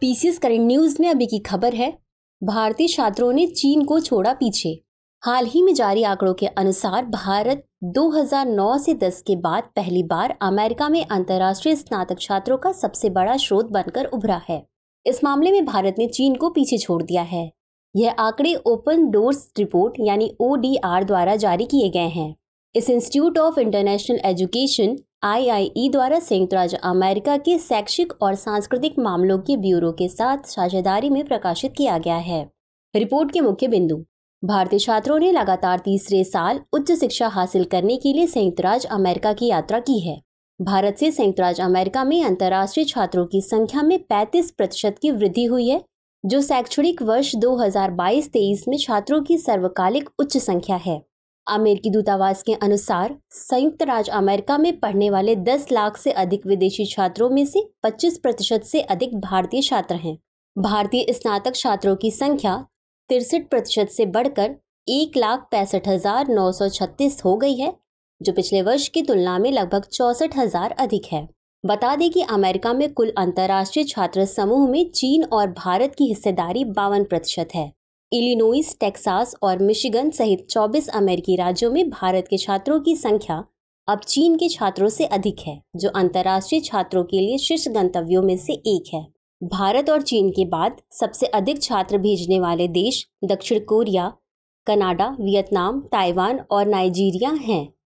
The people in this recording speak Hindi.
पीसीएस करंट न्यूज में अभी की खबर है भारतीय छात्रों ने चीन को छोड़ा पीछे हाल ही में जारी आंकड़ों के अनुसार भारत 2009 से 10 के बाद पहली बार अमेरिका में अंतर्राष्ट्रीय स्नातक छात्रों का सबसे बड़ा स्रोत बनकर उभरा है इस मामले में भारत ने चीन को पीछे छोड़ दिया है यह आंकड़े ओपन डोर्स रिपोर्ट यानी ओ द्वारा जारी किए गए हैं इस institute of international education IIE द्वारा संयुक्त राज्य अमेरिका के शैक्षिक और सांस्कृतिक मामलों के ब्यूरो के साथ साझेदारी में प्रकाशित किया गया है रिपोर्ट के मुख्य बिंदु भारतीय छात्रों ने लगातार तीसरे साल उच्च शिक्षा हासिल करने के लिए संयुक्त राज्य अमेरिका की यात्रा की है भारत से संयुक्त राज्य अमेरिका में अंतर्राष्ट्रीय छात्रों की संख्या में 35 प्रतिशत की वृद्धि हुई है जो शैक्षणिक वर्ष 2022-23 में छात्रों की सर्वकालिक उच्च संख्या है अमेरिकी दूतावास के अनुसार संयुक्त राज्य अमेरिका में पढ़ने वाले 10 लाख से अधिक विदेशी छात्रों में से 25 प्रतिशत से अधिक भारतीय छात्र हैं भारतीय स्नातक छात्रों की संख्या तिरसठ प्रतिशत से बढ़कर एक लाख पैंसठ हजार नौ सौ छत्तीस हो गई है जो पिछले वर्ष की तुलना में लगभग चौसठ हजार अधिक है बता दें कि अमेरिका में कुल अंतर्राष्ट्रीय छात्र समूह में चीन और भारत की हिस्सेदारी बावन प्रतिशत है इलिनोइस टेक्सास और मिशिगन सहित 24 अमेरिकी राज्यों में भारत के छात्रों की संख्या अब चीन के छात्रों से अधिक है जो अंतर्राष्ट्रीय छात्रों के लिए शीर्ष गंतव्यों में से एक है भारत और चीन के बाद सबसे अधिक छात्र भेजने वाले देश दक्षिण कोरिया कनाडा वियतनाम ताइवान और नाइजीरिया हैं